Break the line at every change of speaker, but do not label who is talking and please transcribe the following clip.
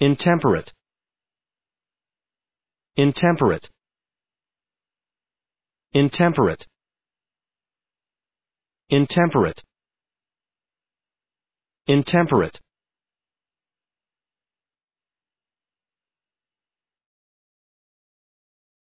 Intemperate. Intemperate. Intemperate. Intemperate. Intemperate.